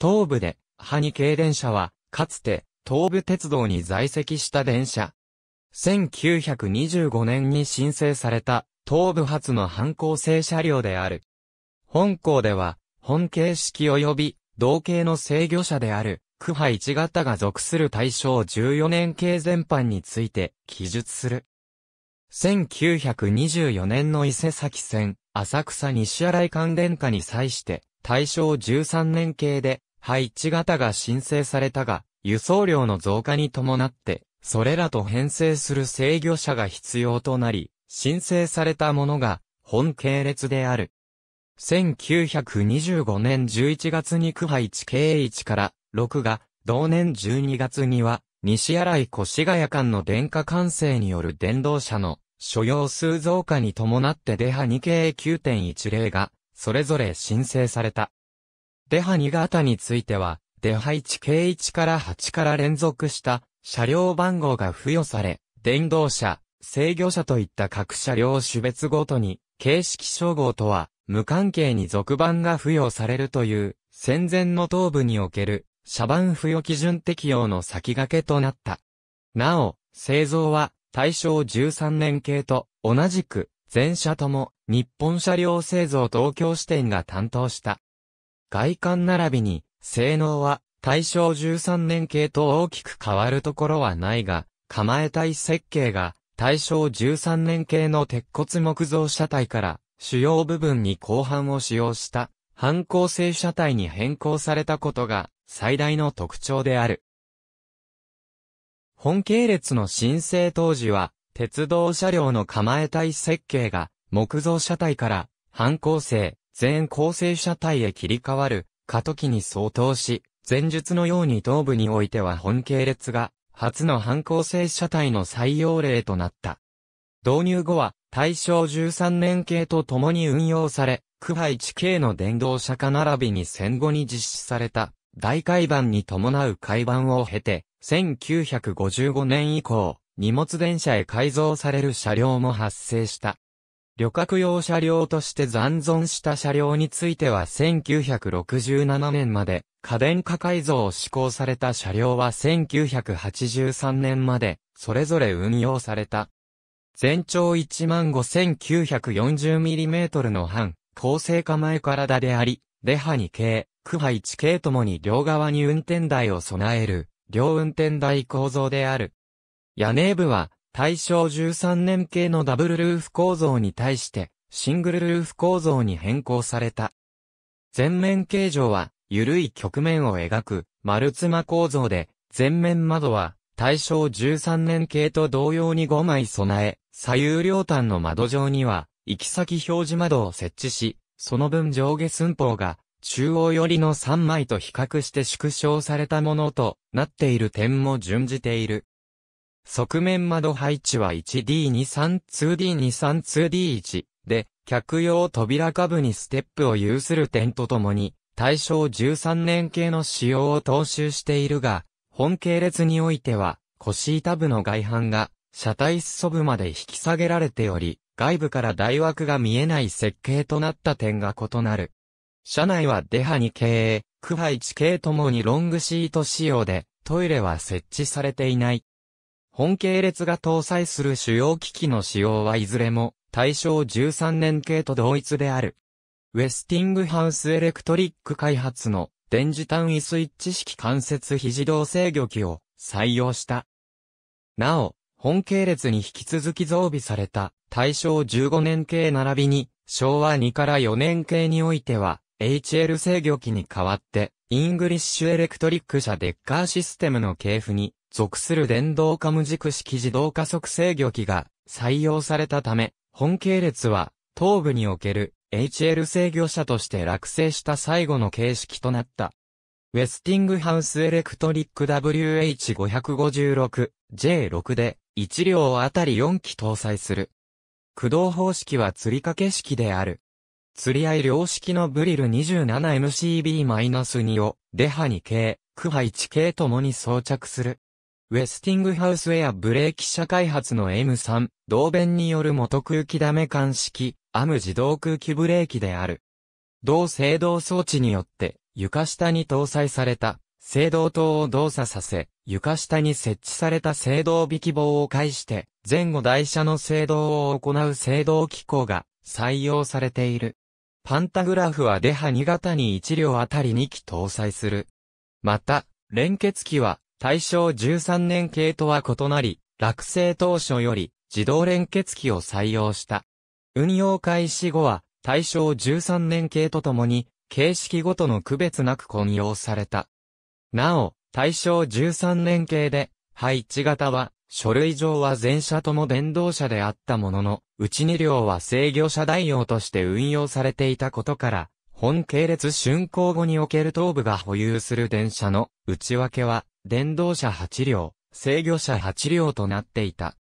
東部で、ハニ系電車は、かつて、東部鉄道に在籍した電車。1925年に申請された、東部発の反抗性車両である。本校では、本形式及び、同型の制御車である、区派1型が属する対象14年系全般について、記述する。1924年の伊勢崎線、浅草西新井関連下に際して、大正13年系で、配置型が申請されたが、輸送量の増加に伴って、それらと編成する制御者が必要となり、申請されたものが、本系列である。1925年11月に区配置経1から6が、同年12月には、西新井越谷間の電化管制による電動車の所要数増加に伴ってデハ2系9.10が、それぞれ申請された。デハ2型については、デハ1系1から8から連続した車両番号が付与され、電動車、制御車といった各車両種別ごとに、形式称号とは無関係に続番が付与されるという、戦前の東部における、車番付与基準適用の先駆けとなった。なお、製造は、大正13年系と、同じく、全車とも、日本車両製造東京支店が担当した。外観並びに、性能は、大正13年系と大きく変わるところはないが、構えたい設計が、大正13年系の鉄骨木造車体から、主要部分に後半を使用した、反抗性車体に変更されたことが、最大の特徴である。本系列の申請当時は、鉄道車両の構えたい設計が、木造車体から、反抗性、全構成車体へ切り替わる過渡期に相当し、前述のように東部においては本系列が初の反構成車体の採用例となった。導入後は大正13年系と共に運用され、区配地系の電動車化並びに戦後に実施された大改版に伴う改版を経て、1955年以降、荷物電車へ改造される車両も発生した。旅客用車両として残存した車両については1967年まで、家電化改造を施行された車両は1983年まで、それぞれ運用された。全長 15,940mm の半、高性化前体であり、レハ2系、クハ1系ともに両側に運転台を備える、両運転台構造である。屋根部は、大正13年系のダブルルーフ構造に対して、シングルルーフ構造に変更された。全面形状は、緩い曲面を描く、丸妻構造で、全面窓は、大正13年系と同様に5枚備え、左右両端の窓上には、行き先表示窓を設置し、その分上下寸法が、中央寄りの3枚と比較して縮小されたものとなっている点も準じている。側面窓配置は 1D23-2D23-2D1 で、客用扉下部にステップを有する点とともに、大正13年系の仕様を踏襲しているが、本系列においては、腰板部の外板が、車体裾部まで引き下げられており、外部から台枠が見えない設計となった点が異なる。車内はデハ2系、区配置系ともにロングシート仕様で、トイレは設置されていない。本系列が搭載する主要機器の仕様はいずれも大正13年系と同一である。ウェスティングハウスエレクトリック開発の電磁単位スイッチ式関節非自動制御機を採用した。なお、本系列に引き続き増備された大正15年系並びに昭和2から4年系においては HL 制御機に代わってイングリッシュエレクトリック社デッカーシステムの系譜に属する電動化無軸式自動加速制御機が採用されたため、本系列は頭部における HL 制御車として落成した最後の形式となった。ウェスティングハウスエレクトリック WH556J6 で1両あたり4機搭載する。駆動方式は釣り掛け式である。釣り合い量式のブリル 27MCB-2 をデハ2系、クハ1系ともに装着する。ウェスティングハウスエアブレーキ車開発の M3、同弁による元空気ダメ管式、アム自動空気ブレーキである。同制動装置によって、床下に搭載された、制動灯を動作させ、床下に設置された制動引き棒を介して、前後台車の制動を行う制動機構が採用されている。パンタグラフはデハ2型に1両あたり2機搭載する。また、連結機は大正13年系とは異なり、落成当初より自動連結機を採用した。運用開始後は大正13年系とともに形式ごとの区別なく混用された。なお、大正13年系で配置型は書類上は全車とも電動車であったものの、うち2両は制御車代用として運用されていたことから、本系列竣工後における東部が保有する電車の内訳は、電動車8両、制御車8両となっていた。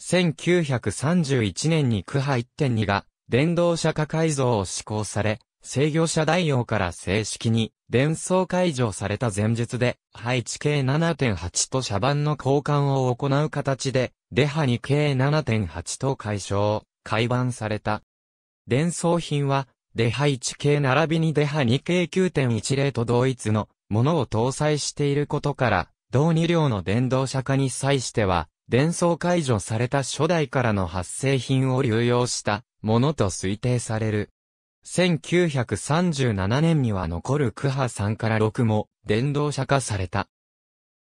1931年に区派1.2が電動車化改造を施行され、制御車代用から正式に電装解除された前述で、配置計7.8と車番の交換を行う形で、デハに計7.8と解消、改版された。電装品は、デハ1系並びにデハ2系9.10と同一のものを搭載していることから、同2両の電動車化に際しては、電装解除された初代からの発生品を流用したものと推定される。1937年には残るクハ3から6も電動車化された。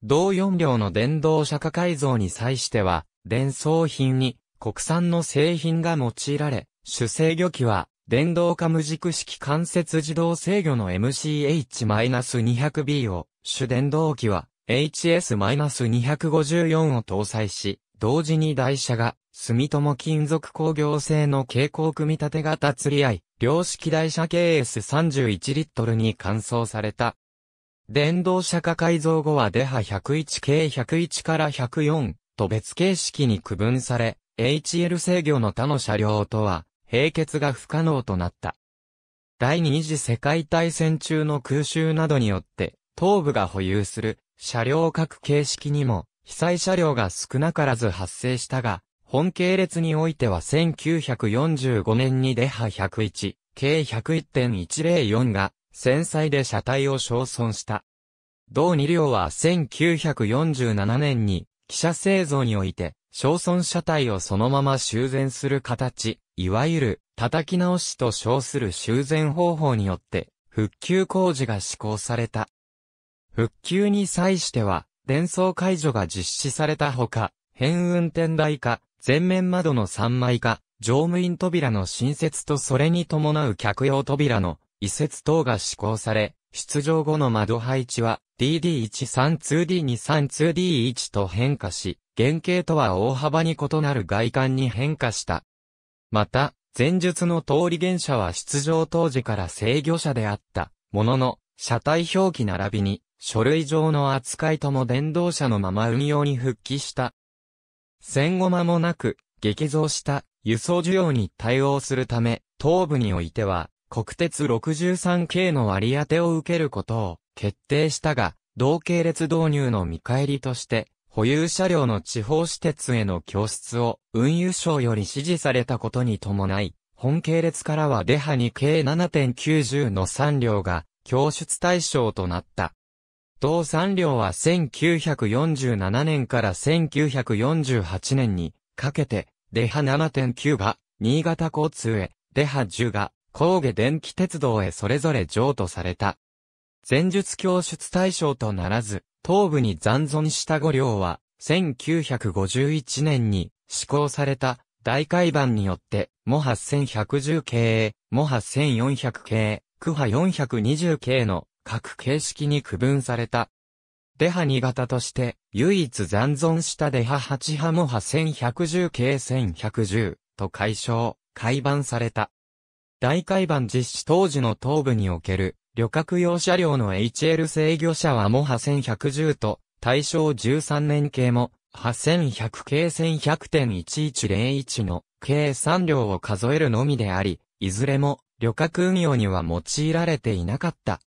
同4両の電動車化改造に際しては、電装品に国産の製品が用いられ、主制御機は電動化無軸式関節自動制御の MCH-200B を、主電動機は HS-254 を搭載し、同時に台車が、住友金属工業製の蛍光組み立て型釣り合い、量式台車 KS31 リットルに換装された。電動車化改造後はデハ101系101から104と別形式に区分され、HL 制御の他の車両とは閉結が不可能となった。第二次世界大戦中の空襲などによって、東部が保有する車両各形式にも被災車両が少なからず発生したが、本系列においては1945年にデハ101、計101.104が戦災で車体を焼損した。同2両は1947年に汽車製造において、焼損車体をそのまま修繕する形、いわゆる叩き直しと称する修繕方法によって、復旧工事が施行された。復旧に際しては、伝送解除が実施されたほか、変運転台化、前面窓の3枚化、乗務員扉の新設とそれに伴う客用扉の移設等が施行され、出場後の窓配置は DD132D232D1 と変化し、原型とは大幅に異なる外観に変化した。また、前述の通り原車は出場当時から制御車であった、ものの、車体表記並びに、書類上の扱いとも電動車のまま運用に復帰した。戦後間もなく、激増した輸送需要に対応するため、東部においては、国鉄63系の割り当てを受けることを決定したが、同系列導入の見返りとして、保有車両の地方私鉄への供出を運輸省より指示されたことに伴い、本系列からは出ハに計7.90の3両が供出対象となった。同3両は1947年から1948年にかけて、出ハ7.9が新潟交通へ、出ハ10が高下電気鉄道へそれぞれ譲渡された。前述教出対象とならず、頭部に残存した五両は、1951年に施行された大改版によって、モ8110系、モ8400系、クハ420系の各形式に区分された。デハ2型として、唯一残存したデハ8波モハ1110系1110と解消、改版された。大改版実施当時の頭部における旅客用車両の HL 制御車はモハ1110と、大正13年系も、8100系1100.1101の計3両を数えるのみであり、いずれも旅客運用には用いられていなかった。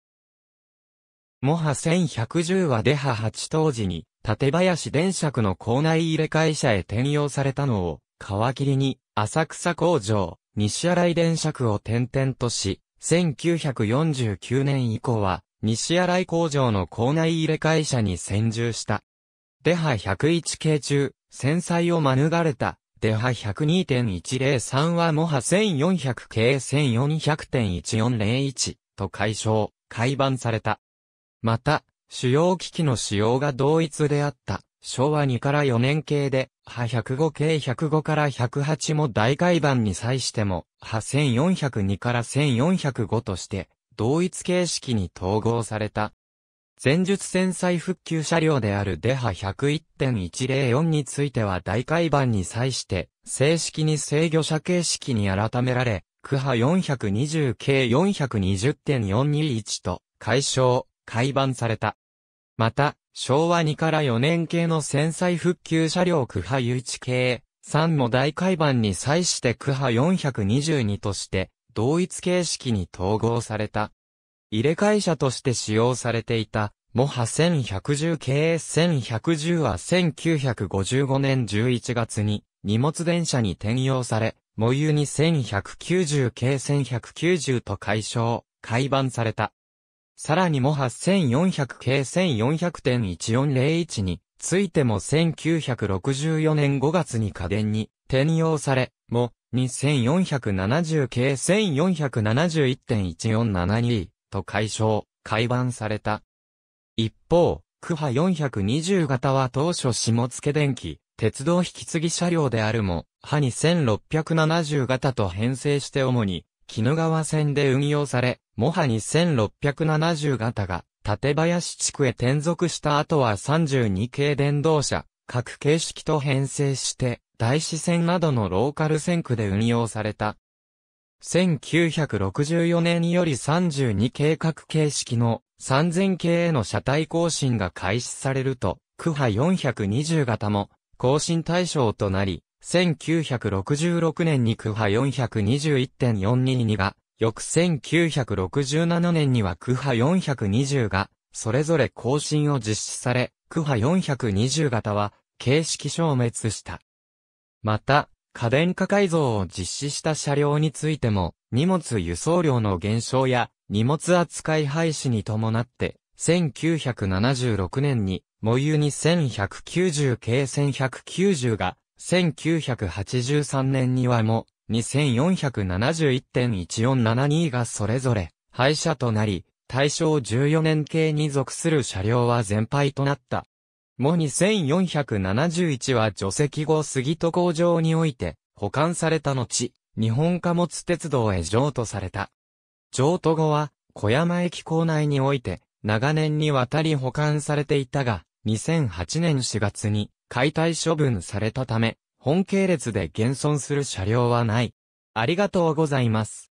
モハ1110はデハ8当時に、縦林電車区の校内入れ替え車へ転用されたのを、皮切りに、浅草工場、西新井電車区を転々とし、1949年以降は、西新井工場の校内入れ替え車に専従した。デハ101系中、戦災を免れた、デハ102.103はモハ1400系1400.1401と解消、改版された。また、主要機器の使用が同一であった。昭和2から4年系で、波105系105から108も大改版に際しても、波1402から1405として、同一形式に統合された。前述戦災復旧車両であるデハ101.104については大改版に際して、正式に制御車形式に改められ、区波420系420.421と、解消、改版された。また、昭和2から4年系の戦災復旧車両区派11系3も大改版に際して区派422として同一形式に統合された。入れ替え車として使用されていた、モハ1110系1110は1955年11月に荷物電車に転用され、モユに1190系1190と解消、改版された。さらにも8400 k 1400.1401についても1964年5月に家電に転用され、も2470 k 1471.1472と解消、改版された。一方、クハ420型は当初下付電気、鉄道引き継ぎ車両であるも、ハ2 6 7 0型と編成して主に鬼怒川線で運用され、モハ2670型が、立林地区へ転属した後は32系電動車、各形式と編成して、大支線などのローカル線区で運用された。1964年より32系各形式の3000系への車体更新が開始されると、区派420型も更新対象となり、1966年にクハ421.422が、翌1967年にはクハ420が、それぞれ更新を実施され、クハ420型は、形式消滅した。また、家電化改造を実施した車両についても、荷物輸送量の減少や、荷物扱い廃止に伴って、1976年に、模ユに1190系1190が、1983年にはも、2471.1472がそれぞれ、廃車となり、大正14年系に属する車両は全廃となった。も2471は除籍後杉戸工場において、保管された後、日本貨物鉄道へ譲渡された。譲渡後は、小山駅構内において、長年にわたり保管されていたが、2008年4月に、解体処分されたため、本系列で現存する車両はない。ありがとうございます。